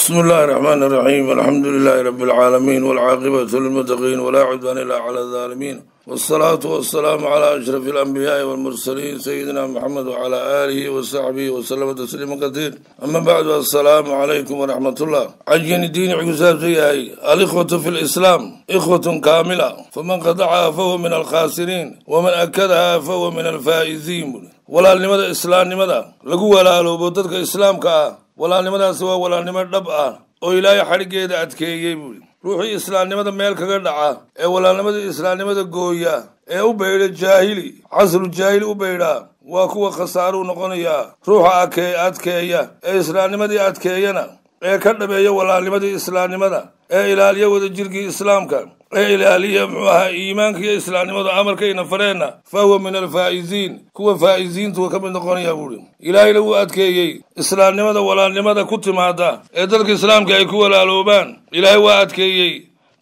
بسم الله الرحمن الرحيم الحمد لله رب العالمين والعاقبة للمتقين ولا cudوaan ilا على الظالمين والصلاة والسلام على أشرف الأنبياء والمرسلين سيدنا محمد وعلى آله وصحبه وسلم تسليما كثير أما بعد السلام عليكم ورحمة الله عجن الدين عقساب زيهاي الإخوة في الإسلام إخوة كاملة فمن قطعها فهو من الخاسرين ومن أكدها فهو من الفائزين walaalnimada islaamnimada lagu walaaloobo dadka islaamka ah walaalnimadaasi waa walaalnimo dhab ah oo ilaahay xadhiggeeda adkeeyey buuhi ruuxii islaamnimada meel kaga dhaca ee walaalnimadii islaamnimada gooya ee u baydha jaahili casru jaahili u baydhaa waa kuwa khasaaruu noqonayaa ruuxa adkeeya ee islaamnimadii adkeeyana ee ka dhabeeya walaalnimadii islaamnimada ee ilaaliya wadajirkii islaamka ee ilaaliya muxuu ahaa iimaanka iyo islaamnimadu amarkayna fareenna fa huwa min alfaa'iziin kuwa faa'isiintuu ka mid noqonayaa buuhi ilaahayna wuu adkeeyey islaamnimada walaalnimada ku timaada ee dadka islaamka ay ku walaaloobaan ilaahay waa adkeeyey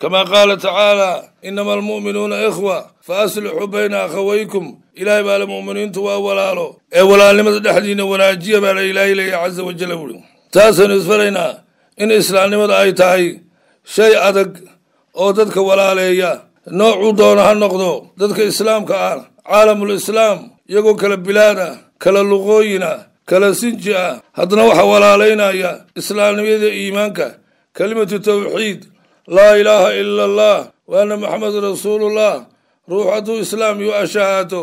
kamaa qaala tacaalaa inama almu'minuuna ikhwa fa aslixuu bayna akhawaykum ilaahay baa mu'miniintu waa walaalo ee walaalnimada dhexdiina wanaajiya baa la ilaahay leeyahy caza wajala buuhi taasaynu isfaraynaa in islaamnimada ay tahay shay adag oo dadka walaaleeya noocuu doono ha noqdo dadka islaamka ah caalamul islaam iyagoo kala bilaad ah kala luqooyina kala sinji ah haddana waxaa walaalaynaya islaamnimada iimaanka kelimatu tawxiid laa ilaaha ila allah waana maxamedu rasuulullah ruux hadduu islaam iyo ashahaato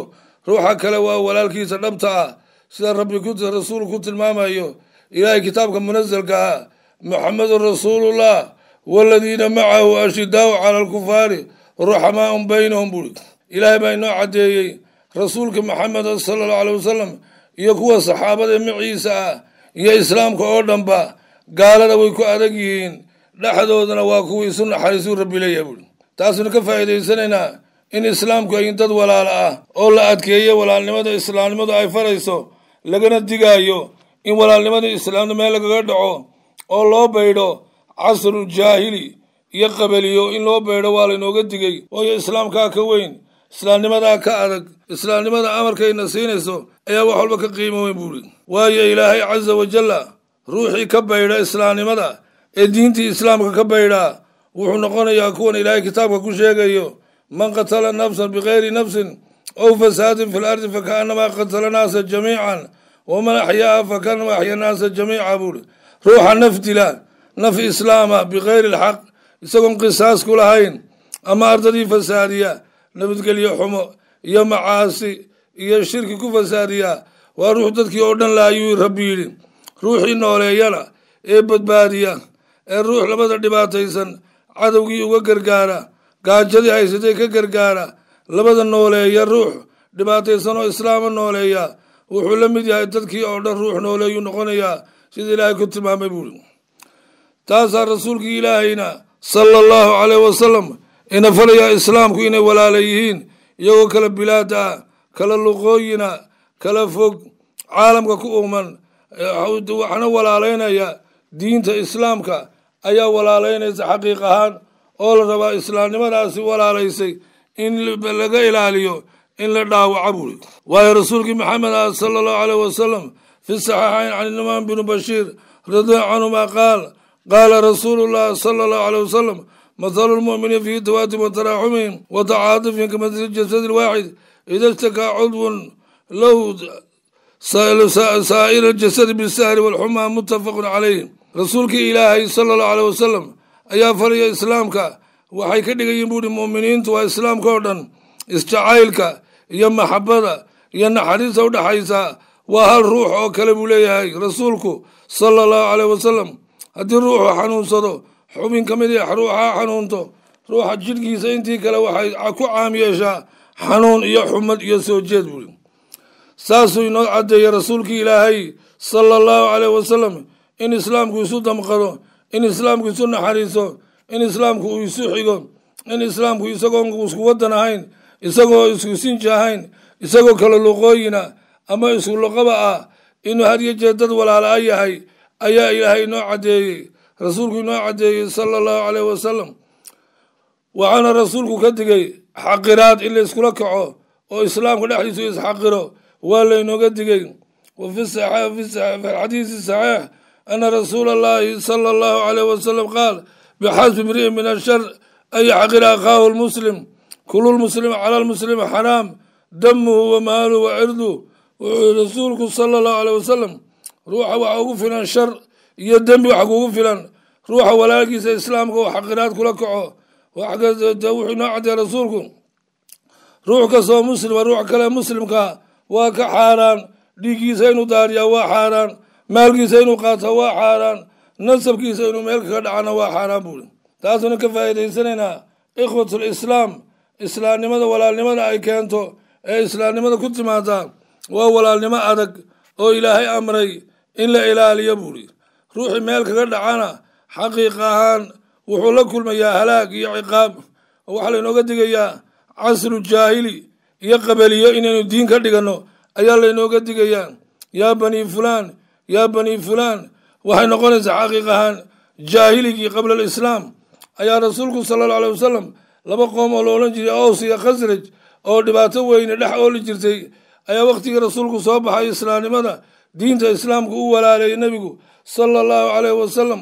ruuxa kale waa walaalkiisa dhabta ah sida rabbi rasuul ku tilmaamayo ilaahay kitaabka munazalka ah maxamedun rasuulullah waladiina macahu ashidaau cala alkufaari ruxamaau um baynahum buuri ilaahay baa inoo caddeeyey rasuulka maxamed sala allau alay wasalam iyo kuwa saxaabada maciisa ah iyo islaamka oo dhanba gaalada way ku adag yihiin dhexdoodana waa kuwii isu naxariisuu rabbi buuri buui ka faa'iidaysanaynaa in islaamku ay dad walaal ah oo la adkeeyo walaalnimada islaamnimadu ay farayso lagana digaayo in walaalnimadii islaamna meel lagaga dhaco oo loo baydho casrul jaahili iyo qabaliyo in loo baydho waa laynooga digay waayo islaamkaa ka weyn islaamnimadaa ka adag islaamnimada amarkayna siinayso ayaa wax walba ka qiimo weyn buu waayo ilaahay caza wajalla ruuxii ka baydha islaamnimada ee diintii islaamka ka baydhaa wuxuu noqonayaa kuwan ilaahay kitaabka ku sheegayo man qatala nafsan bikayri nafsin ow fasaadin fi lardi fakaannamaa qatala naasa jamiican waman axyaa fakanma axya naasa jamiica buuri ruuxa naf dilaan naf islaama bikayri lxaq isagoon qisaas ku lahayn ama ardadii fasaadiya nabadgelyo xumo iyo macaasi iyo shirki ku fasaadiya waa ruux dadkii oo dhan la ayuu rabbi yidhi ruuxii nooleeyana ee badbaadiya ee ruux labada dhibaataysan cadowgii uga gargaara gaajadii haysatay ka gargaara labada nooleeya ruux dhibaataysan oo islaama nooleeya wuxuu la mid yahay dadkii oo dhan ruux nooleeyuu noqonayaa sida ilaahay ku tilmaamay buuri taasaa rasuulkii ilaahayna sala allahu caleyh wasalam ina farayaa islaamku inay walaala yihiin iyagoo kala bilaad ah kala luqooyina kala fog caalamka ku uuman waxna walaalaynaya diinta islaamka ayaa walaalaynaysa xaqiiq ahaan oo la rabaa islaamnimadaasi walaalaysay in laga ilaaliyo in la dhaawaca buuri waayo rasuulkii maxamed ah sala allahu caleyh wasalam fi saxiixayn can inumaan binu bashiir radia canhumaa qaal qaala rasuulu llah sala allahu caleyh wasalam mathalu lmu'miniin fii tawaatin wa taraaxumin wa tacaatufin jasadi lwaaxid ida shtakaa cudwun low saa'ira jasadi bisahri walxumaa muttafaqun calayh rasuulkii ilaahay sala allahu caleyh wasalam ayaa fariya islaamka waxay ka dhigayiin buuhi mu'miniintu waa islaamka oo dhan isjacaylka iyo maxabada iyo naxariista u dhexaysa waa hal ruux oo kale buu leeyahay rasuulku sala allahu caleyh wasalam haddii ruuxu xanuunsado xubin ka mid a ah ruuxaa xanuunto ruuxa jidhkiisa intii kale waxay ku caam yeeshaa xanuun iyo xumad iyo soo jeed buui saasuu inoo caddeeyey rasuulkii ilaahay sala allahu caleyh wasalam in islaamku isu damqado in islaamku isu naxariiso in islaamku uu isu xigo in islaamku isagoon uskuwaddan ahayn isagoo isku sinji isagoo kala luqooyina ama isku luqaba ah inuu had yo jeer dad walaala-a yahay ayaa ilaahay inoo caddeeyey rasuulku inoo caddeeyey sala allahu caleyhi wasalam waxaana rasuulku ka digay xaqiraad in layskula kaco oo islaamka dhexdiisu isxaqiro waa laynooga digay fi wafixadiisi saxiix ana rasuula allahi sala allahu caleyhi wasalam qaal bixasbi imri'in min ashar an yaxqira akhaahu lmuslim kulu muslima cala lmuslimi xaraam damuhu wa maaluhu wa cirduhu wuxuu yii rasuulku sala allahu aleyh wasalam ruuxa waxa ugu filan shar iyo dembi waxa kugu filan ruuxa walaalkiisa islaamka oo xaqiraad kula kaco wuxuu inoo caddeeye rasuulku ruux kastaoo muslima ruux kale muslimka waa ka xaaraan dhiiggiisa inuu daariyaa waa xaaraan maalkiisa inuu qaato waa xaaraan nasabkiisa inuu meelka ka dhacana waa xaaraan buuri taasuna ka faa'iidaysanaynaa ikhwat lislaam islaamnimada walaalnimada ay keento ee islaamnimada ku timaada waa walaalnimo adag oo ilaahay amray in la ilaaliyo buuri ruuxii meel kaga dhacana xaqiiq ahaan wuxuu la kulmayaa halaag iyo ciqaab waxaa laynooga digayaa casru jaahili iyo qabaliyo inaynu diin ka dhiganno ayaa laynooga digayaa yaa bani fulaan yaa bani fulaan waxay noqonaysaa xaqiiq ahaan jaahiligii qabla alislaam ayaa rasuulku sala allau aley wasalam laba qoom oo la odhan jiray aws iyo khasraj oo dhibaato weyne dhex ooli jirtay ayaa wakhtigii rasuulku soo baxay islaamnimada diinta islaamku u walaalayay nebigu sala allahu caleyhi wasalam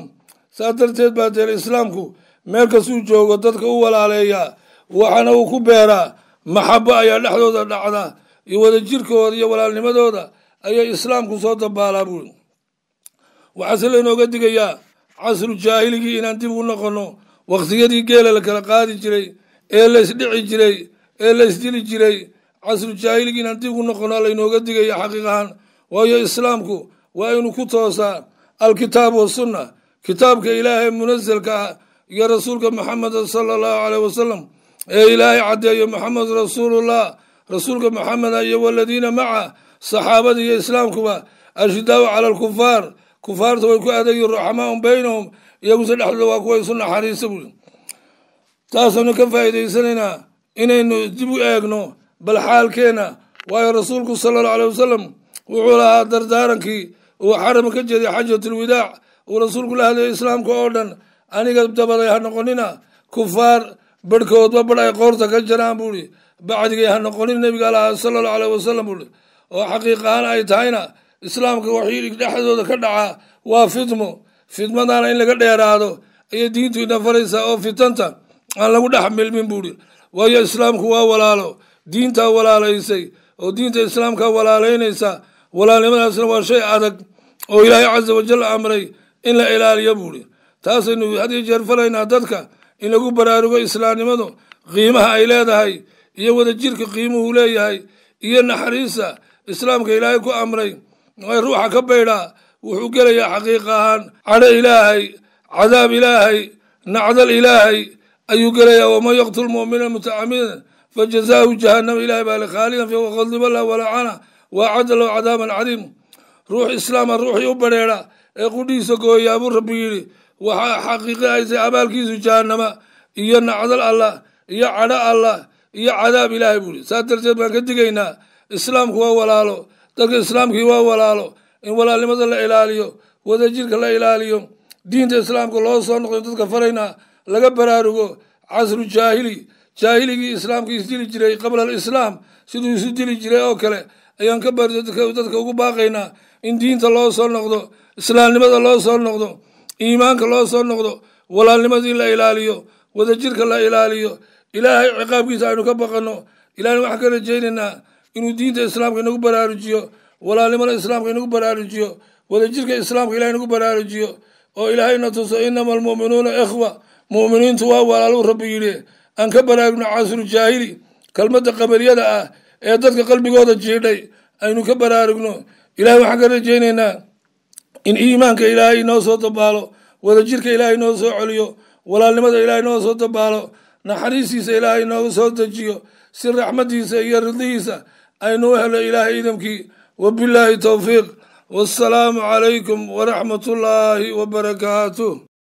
saas darteed baa deer islaamku meel kastuu joogo dadka u walaaleeyaa waxaana uu ku beeraa maxabo ayaa dhexdooda dhacda iyo wadajirkooda iyo walaalnimadooda ayay islaamku soo dabaalaa buuri waxaase inooga digayaa casru jaahiligii inaan dib u noqonno wakhtiyadii geela la kala qaadi jiray ee laysdhici jiray ee laysdili jiray casru jaahiligiin haddii ku noqono laynooga digaya xaqiiqahan waayo islaamku waa aynu ku toosaa alkitaab wasunna kitaabka ilaahay munasalka ah iyo rasuulka maxamed sala allahu caleyh wasalam ee ilaahay caddeeyo maxamed rasuulullah rasuulka maxameda iyo waladiina maca saxaabadii iyo islaamkuba ashidaau cala alkufaar kufaarta way ku adagyiin ruxamaau baynahum iyaguse dhexdooda waa kuwa isu naxariisa bu taasaanu ka faa'iidaysanaynaa inaynu dib u eegno bal xaalkeenna waayo rasuulku sala allau aley wasalam wuxuu lahaa dardaarankii uu xarama ka jeediya xaajatulwidaac uu rasuulku la hadlayay islaamka oo dhan aniga dabaday ha noqonina kufaar barhkoodba bar ay qoorta ka jaraan buuhi bacdigay ha noqonin nebiga alaha sala allau aley wasalam buui oo xaqiiqahaan ay tahayna islaamka waxii dhexdooda ka dhacaa waa fidmo fidmadaana in laga dheeraado ayay diintu ina faraysaa oo fitanta aan lagu dhex milmin buuhi waayo islaamku waa walaalo diintaa walaalaysay oo diinta islaamka walaalaynaysa walaalnimadaasna waa shay adag oo ilaahay casa wajal amray in la ilaaliyo buuhi taasaynu had iyo jeer faraynaa dadka in lagu baraarugo islaamnimadu qiimaha ay leedahay iyo wadajirka qiimuhu leeyahay iyo naxariista islaamka ilaahay ku amray ay ruuxa ka baydhaa wuxuu gelayaa xaqiiq ahaan cadho ilaahay cadaab ilaahay nacdal ilaahay ayuu gelayaa waman yaqtul mu'mina mutacamidan fajazaahu jahannama ilahay baa le khaalidan fi qadiba lah walacana waacadda lahu cadaaban cadiim ruux islaama ruuxii u badheedha ee qudhiisa gooyaa rabbi yidhi waxaa xaqiiqi ayse abaalkiisu jahannama iyo nacdal allah iyo cadho allah iyo cadaab ilaahay buu yihi saas darteed baan ka digaynaa islaamku waa walaalo dadka islaamkii waa walaalo in walaalnimada la ilaaliyo wadajirka la ilaaliyo diinta islaamka loo soo noqdo dadka farayna laga baraarugo casru jaahili jaahiligii islaamka isdili jiray qabla alislaam siduu isu dili jiray oo kale ayaan ka bari dadka ugu baaqaynaa in diinta loo soo noqdo islaamnimada loo soo noqdo iimaanka loo soo noqdo walaalnimadii la ilaaliyo wadajirka la ilaaliyo ilaahay ciqaabkiisa aynu ka baqanno ilaahna waxaan ka rajaynaynaa inuu diinta islaamka inagu baraarujiyo walaalnimada islaamka inagu baraarujiyo wadajirka islaamka ilahay inagu baraarujiyo oo ilaahay na tuso inama almu'minuuna ikhwa mu'miniintu waa walaaluu rabbi yidhi aan ka baraarugno casru jaahili kelmadda qabariyada ah ee dadka qalbigooda jiidhay aynu ka baraarugno ilahay waxaan ka rajaynaynaa in iimaanka ilaahay inoo soo dabaalo wadajirka ilaahay inoo soo celiyo walaalnimada ilaahay inoo soo dabaalo naxariistiisa ilaahay inooga soo dejiyo si raxmadiisa iyo ridihiisa aynu u helo ilaahay iidamkii وبالله توفيق والسلام عليكم ورحمة الله وبركاته